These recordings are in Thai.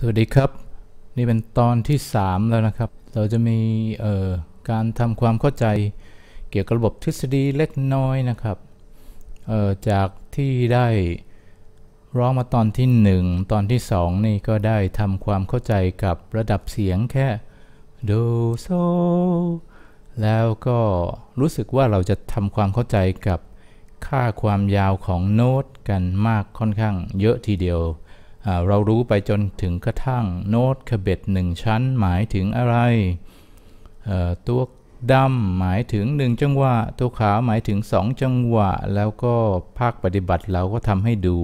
สวัสดีครับ นี่เป็นตอนที่3แล้วนะครับเราจะมีการทำความเข้าใจเกี่ยวกับระบบทฤษฎีเล็กน้อยนะครับจากที่ได้ร้องมาตอนที่ 1 ตอนที่2นี่ก็ได้ทำความเข้าใจกับระดับเสียงแค่โดโซแล้วก็รู้สึกว่าเราจะทำความเข้าใจกับค่าความยาวของโน้ตกันมากค่อนข้างเยอะทีเดียวเรารู้ไปจนถึงกระทั่งโน้ตขบเบ็ดหนึ่งชั้น หมายถึงอะไร ตัวดำหมายถึงหนึ่งจังหวะ ตัวขาวหมายถึงสองจังหวะ แล้วก็ภาคปฏิบัติเราก็ทำให้ดู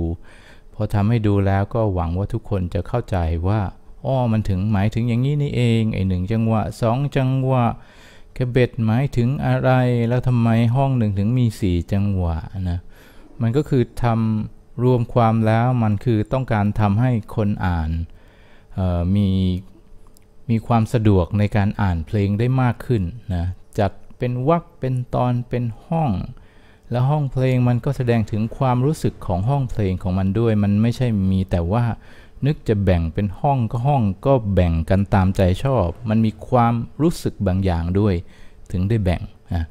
พอทำให้ดูแล้วก็หวังว่าทุกคนจะเข้าใจว่าอ้อมันถึงหมายถึงอย่างนี้นี่เองไอหนึ่งจังหวะสองจังหวะกระเบ็ดหมายถึงอะไร แล้วทำไมห้องหนึ่งถึงมีสี่จังหวะนะมันก็คือทำรวมความแล้วมันคือต้องการทำให้คนอ่านมีมีความสะดวกในการอ่านเพลงได้มากขึ้นนะจัด เป็นวักเป็นตอนเป็นห้อง แล้ว ห้องเพลงมันก็แสดงถึงความรู้สึกของห้องเพลงของมันด้วย มัน ไม่ใช่มีแต่ว่านึกจะแบ่งเป็นห้องก็ห้องก็แบ่งกันตามใจชอบ มันมีความรู้สึกบางอย่างด้วยถึงได้แบ่งนะ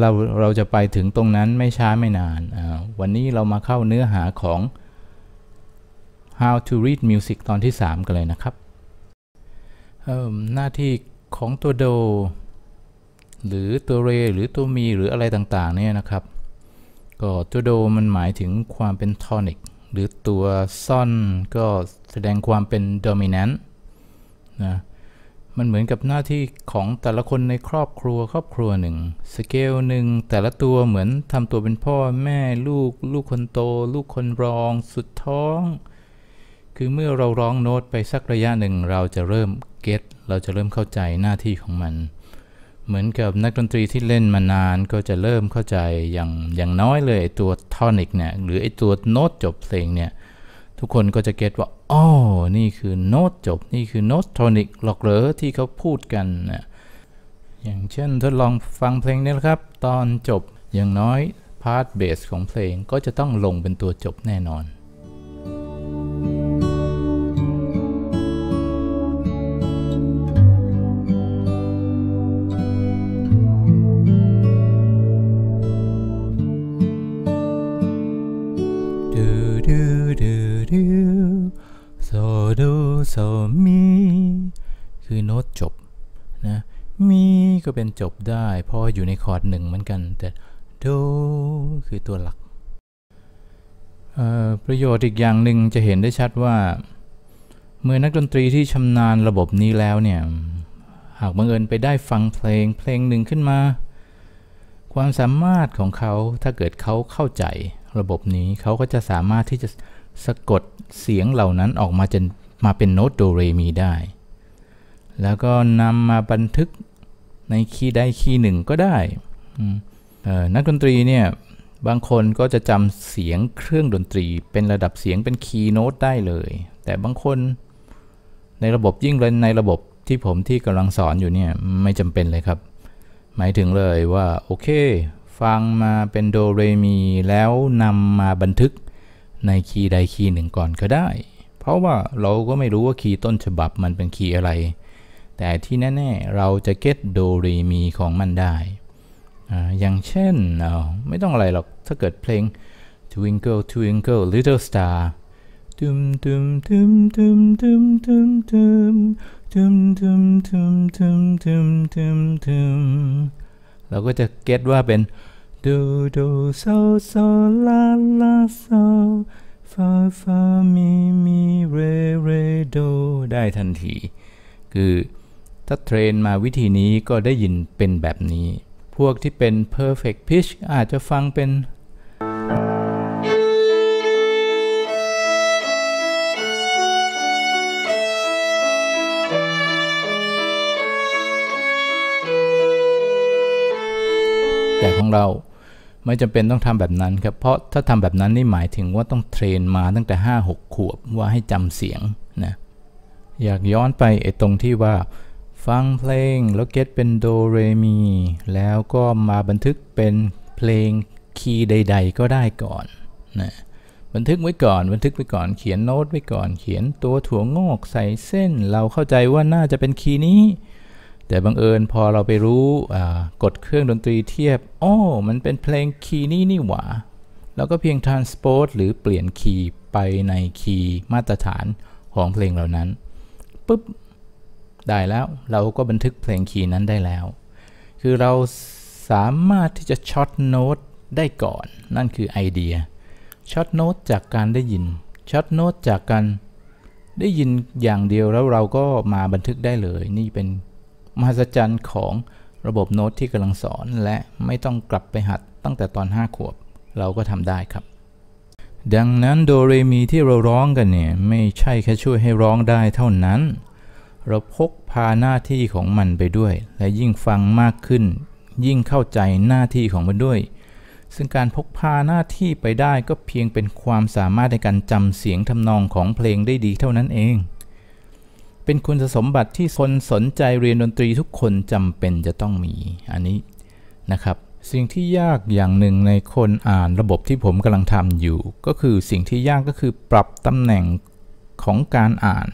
เราเราจะไปถึงตรงนั้นไม่ช้าไม่นาน วันนี้เรามาเข้าเนื้อหาของ How to Read Music ตอนที่ 3 กันเลยนะครับ หน้าที่ของตัวโด หรือตัวเรหรือตัวมี หรืออะไรต่างๆเนี่ยนะครับ ก็ตัวโดมันหมายถึงความเป็นทอนิกหรือตัวซ่อนก็แสดงความเป็นโดมิแนนต์นะมันเหมือนกับหน้าที่ของแต่ละคนในครอบครัวครอบครัวหนึ่งสเกลหนึ่งแต่ละตัวเหมือนทำตัวเป็นพ่อแม่ลูก ลูกคนโต ลูกคนรอง สุดท้อง คือเมื่อเราร้องโน้ตไปสักระยะหนึ่ง เราจะเริ่มเก็ตเราจะเริ่มเข้าใจหน้าที่ของมันเหมือนกับนักดนตรีที่เล่นมานานก็จะเริ่มเข้าใจอย่างอย่างน้อยเลยตัวทอนิกเนี่ยหรือไอตัวโน้ตจบเพลงเนี่ยทุกคนก็จะเก็ตว่าอ๋อนี่คือโน้ตจบ นี่คือโน้ตโทนิกหรอกเหรอที่เขาพูดกันนะอย่างเช่นทดลองฟังเพลงนี้นะครับ ตอนจบอย่างน้อย พาร์ทเบสของเพลงก็จะต้องลงเป็นตัวจบแน่นอนมีก็เป็นจบได้ เพราะอยู่ในคอร์ดหนึ่งเหมือนกัน แต่ โด คือตัวหลักประโยชน์อีกอย่างหนึ่งจะเห็นได้ชัดว่า เมื่อนักดนตรีที่ชำนาญระบบนี้แล้วเนี่ย หากบังเอิญไปได้ฟังเพลงเพลงหนึ่งขึ้นมา ความสามารถของเขาถ้าเกิดเขาเข้าใจระบบนี้เขาก็จะสามารถที่จะสะกดเสียงเหล่านั้นออกมาจนมาเป็นโน้ตโดเรมีได้แล้วก็นำมาบันทึกในคีย์ใด คีย์หนึ่งก็ได้ นักดนตรีเนี่ยบางคนก็จะจำเสียงเครื่องดนตรี เป็นระดับเสียงเป็นคีย์โน้ตได้เลย แต่บางคนในระบบยิ่งในระบบที่ผมที่กำลังสอนอยู่เนี่ยไม่จำเป็นเลยครับ หมายถึงเลยว่าโอเค ฟังมาเป็นโดเรมีแล้วนำมาบันทึกในคีย์ใดคีย์หนึ่งก่อนก็ได้ เพราะว่าเราก็ไม่รู้ว่าคีย์ต้นฉบับมันเป็นคีย์อะไรแต่ที่แน่ ๆ เราจะเก็ตโดเรมีของมันได้ อย่างเช่น ไม่ต้องอะไรหรอก ถ้าเกิดเพลง Twinkle Twinkle Little Star ตึมตึมตึมตึมตึมตึมตึมตึมตึมตึมตึมตึมตึมตึมเราก็จะเก็ตว่าเป็นดูดูโซโซลาลาโซฟาฟามีมีเรเรโดได้ทันที คือถ้าเทรนมาวิธีนี้ก็ได้ยินเป็นแบบนี้ พวกที่เป็น perfect pitch อาจจะฟังเป็น แต่ของเราไม่จำาเป็นต้องทำแบบนั้นครับ เพราะถ้าทำแบบนั้นนี่หมายถึงว่าต้องเทรนมาตั้งแต่ 5 6 ขวบว่าให้จำเสียงนะ อยากย้อนไปไอ้ตรงที่ว่าฟังเพลงแล้วเก็ตเป็นโดเรมีแล้วก็มาบันทึกเป็นเพลงคีย์ใด ๆ ก็ได้ก่อนนะบันทึกไว้ก่อนบันทึกไว้ก่อนเขียนโน้ตไว้ก่อนเขียนตัวถั่วงอกใส่เส้นเราเข้าใจว่าน่าจะเป็นคีย์นี้ แต่บังเอิญพอเราไปรู้กดเครื่องดนตรีเทียบโอ้มันเป็นเพลงคีย์นี้นี่หว่าแล้วก็เพียง t r a n s p o s ตหรือเปลี่ยนคีย์ไปในคีย์มาตรฐานของเพลงเหล่านั้นปุ๊บได้แล้วเราก็บันทึกเพลงคีย์นั้นได้แล้ว คือเราสามารถที่จะช็อตโน้ตได้ก่อน นั่นคือไอเดียช็อตโน้ตจากการได้ยินช็อตโน้ตจากการได้ยินอย่างเดียวแล้วเราก็มาบันทึกได้เลย นี่เป็นมหัศจรรย์ของระบบโน้ตที่กำลังสอนและไม่ต้องกลับไปหัดตั้งแต่ตอน5 ขวบ เราก็ทำได้ครับ ดังนั้นโดเรมีที่เราร้องกันเนี่ยไม่ใช่แค่ช่วยให้ร้องได้เท่านั้นเราพกพาหน้าที่ของมันไปด้วย และยิ่งฟังมากขึ้น ยิ่งเข้าใจหน้าที่ของมันด้วย ซึ่งการพกพาหน้าที่ไปได้ก็เพียงเป็นความสามารถในการจำเสียงทำนองของเพลงได้ดีเท่านั้นเอง เป็นคุณสมบัติที่คนสนใจเรียนดนตรีทุกคนจำเป็นจะต้องมีอันนี้นะครับสิ่งที่ยากอย่างหนึ่งในคนอ่านระบบที่ผมกำลังทำอยู่ ก็คือสิ่งที่ยากก็คือปรับตำแหน่งของการอ่าน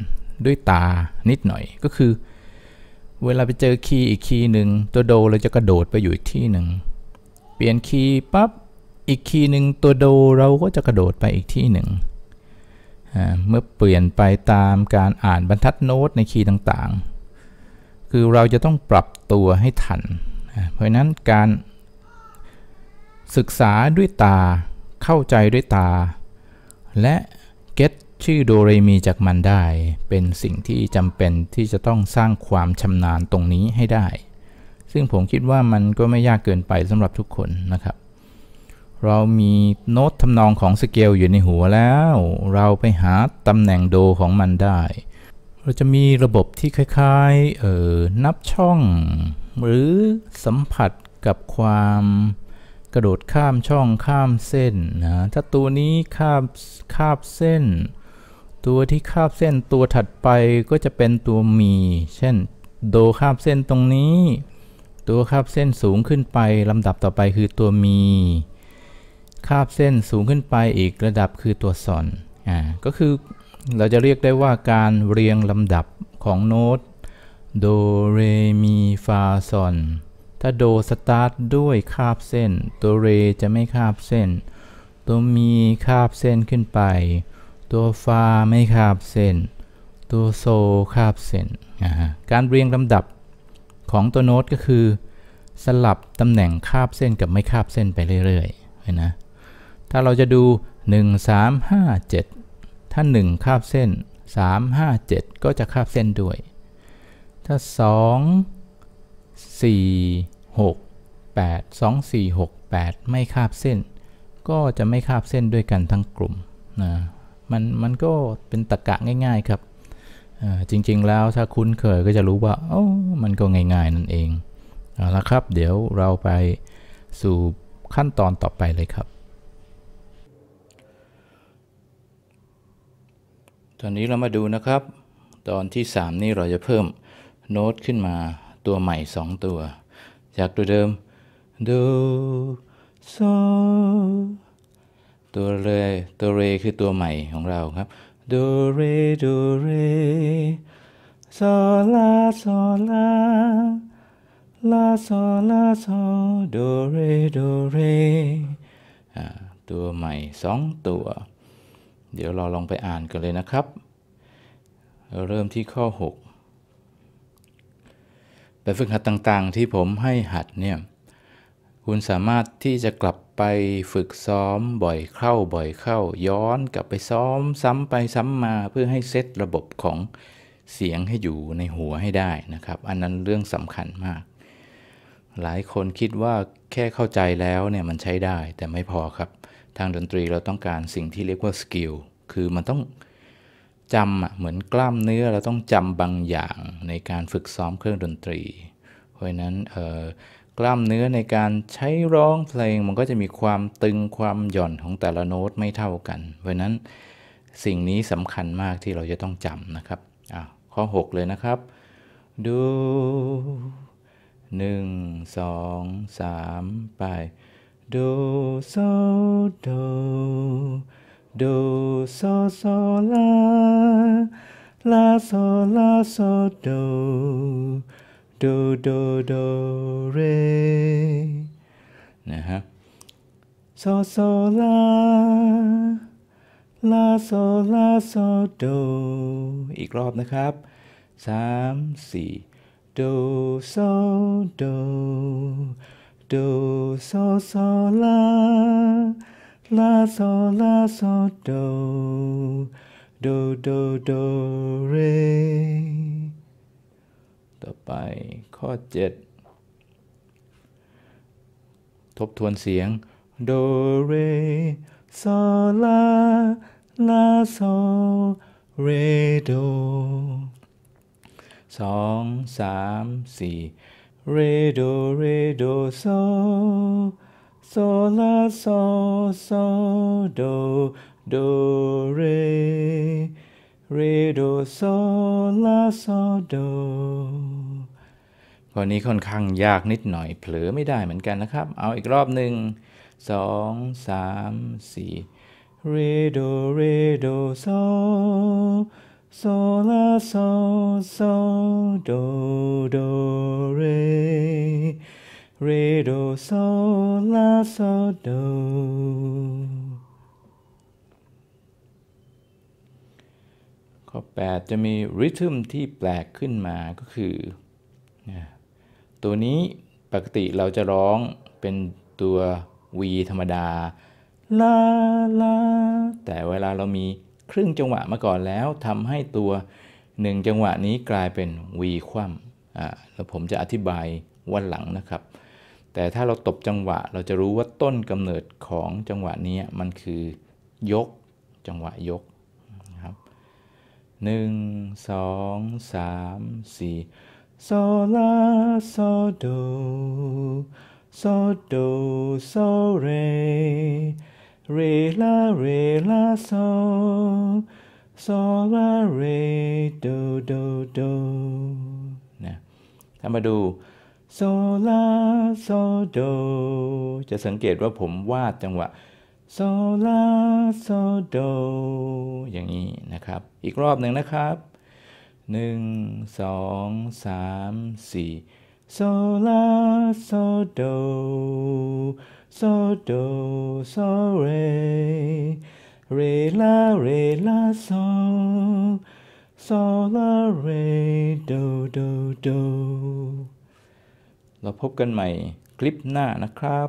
ด้วยตานิดหน่อยก็คือ เวลาไปเจอคีย์อีกคีย์หนึ่งตัวโดเราจะกระโดดไปอยู่อีกที่หนึ่งเปลี่ยนคีย์ปั๊บอีกคีย์หนึ่งตัวโดเราก็จะกระโดดไปอีกที่หนึ่งเมื่อเปลี่ยนไปตามการอ่านบรรทัดโน้ตในคีย์ต่างๆ คือเราจะต้องปรับตัวให้ทัน เพราะนั้นการศึกษาด้วยตาเข้าใจด้วยตา และ get ชื่อโดเรมีจากมันได้ เป็นสิ่งที่จำเป็นที่จะต้องสร้างความชำนาญตรงนี้ให้ได้ ซึ่งผมคิดว่ามันก็ไม่ยากเกินไปสำหรับทุกคนนะครับ เรามีโน้ตทำนองของสเกลอยู่ในหัวแล้ว เราไปหาตำแหน่งโดของมันได้ เราจะมีระบบที่คล้ายๆเออนับช่อง หรือสัมผัสกับความกระโดดข้ามช่องข้ามเส้นนะถ้าตัวนี้ข้ามข้ามเส้นตัวที่คาบเส้นตัวถัดไปก็จะเป็นตัวมี เช่น โดคาบเส้นตรงนี้ ตัวคาบเส้นสูงขึ้นไปลำดับต่อไปคือตัวมี คาบเส้นสูงขึ้นไปอีกระดับคือตัวสอนอ่า ก็คือเราจะเรียกได้ว่าการเรียงลำดับของโน้ต โดเรมีฟาซอนถ้าโดสตาร์ทด้วยคาบเส้น ตัวเรจะไม่คาบเส้น ตัวมีคาบเส้นขึ้นไปตัวฟาไม่ขาบเส้น ตัวโซขาบเส้น การเรียงลำดับของตัวโน้ตก็คือ สลับตำแหน่งคาบเส้นกับไม่คาบเส้นไปเรื่อยๆนนะถ้าเราจะดู1 3 5 7 ถ้า1คาบเส้น 3 5 7 ก็จะคาบเส้นด้วย ถ้า 2 4 6 8 2 4 6 8 ไม่คาบเส้น ก็จะไม่คาบเส้นด้วยกันทั้งกลุ่มนะมันมันก็เป็นตะกะง่ายๆครับ จริงๆแล้วถ้าคุ้นเคยก็จะรู้ว่าโอ้มันก็ง่ายๆนั่นเองเอาละครับ เดี๋ยวเราไปสู่ขั้นตอนต่อไปเลยครับ ตอนนี้เรามาดูนะครับตอนที่ 3 นี่เราจะเพิ่ม โน้ตขึ้นมาตัวใหม่ 2 ตัว จากตัวเดิม do so ตัวเรตัวเรคือตัวใหม่ของเราครับโดเรโดเรโซลาโซลาลาโซลาโซโดเรโดเรตัวใหม่สองตัว เดี๋ยวเราลองไปอ่านกันเลยนะครับ เริ่มที่ข้อ 6แบบฝึกหัดต่างๆ ที่ผมให้หัดเนี่ยคุณสามารถที่จะกลับไปฝึกซ้อมบ่อยเข้าบ่อยเข้า ย้อนกลับไปซ้อม ซ้ำไปซ้ำมาเพื่อให้เซตระบบของเสียงให้อยู่ในหัวให้ได้นะครับ อันนั้นเรื่องสำคัญมาก หลายคนคิดว่าแค่เข้าใจแล้วเนี่ยมันใช้ได้ แต่ไม่พอครับ ทางดนตรีเราต้องการสิ่งที่เรียกว่าสกิลคือมันต้องจำเหมือนกล้ามเนื้อเราต้องจำบางอย่างในการฝึกซ้อมเครื่องดนตรี เพราะนั้นกล้ามเนื้อในการใช้ร้องเพลงมันก็จะมีความตึงความหย่อนของแต่ละโน้ตไม่เท่ากัน เพราะนั้นสิ่งนี้สำคัญมากที่เราจะต้องจำนะครับข้อ 6 เลยนะครับ ดูหนึ่งสองสามไป ดูโซโดดูโซโซลาลาโซลาโซโดดูโดโดเรซอโซลาลาโซลาโซโดอีกรอบนะครับสสามี่โดโซโดโดโซโซลาลาโซลาโซโดโดโดโดเรต่อไปข้อเจ็ดทบทวนเสียงโดเรโซลาลาโซเรโดสองสามสี่เรโดเรโดโซโซลาโซโซโดโดเรเรโดโซลาโซโดข้อนี้ค่อนข้างยากนิดหน่อยเผลอไม่ได้เหมือนกันนะครับ เอาอีกรอบหนึ่งสองสามสี่เรโด เรโดโซโซลาโซโซโด โด เร เรโดโซลาโซโดข้อ8จะมีริทึมที่แปลกขึ้นมาก็คือตัวนี้ปกติเราจะร้องเป็นตัว V ธรรมดา ลา ลา แต่เวลาเรามีครึ่งจังหวะมาก่อนแล้วทำให้ตัว 1 จังหวะนี้กลายเป็น V คว่ำอ่าแล้วผมจะอธิบายวันหลังนะครับ แต่ถ้าเราตบจังหวะเราจะรู้ว่าต้นกำเนิดของจังหวะนี้มันคือยก จังหวะยกครับหนึ่งสองสามสี่โซลาโซโดซดโดซเรเรลาเรลาโซโซลาเรโดโดโดนะถ้ามาดูโซลาโซโดจะสังเกตว่าผมวาดจังหวะโซลาโซโดอย่างนี้นะครับ อีกรอบหนึ่งนะครับหนึ่งสองสามสี่โซลาโซโดโซโดโซเรเรลาเรลาโซโซลาเรโดโดโดเราพบกันใหม่คลิปหน้านะครับ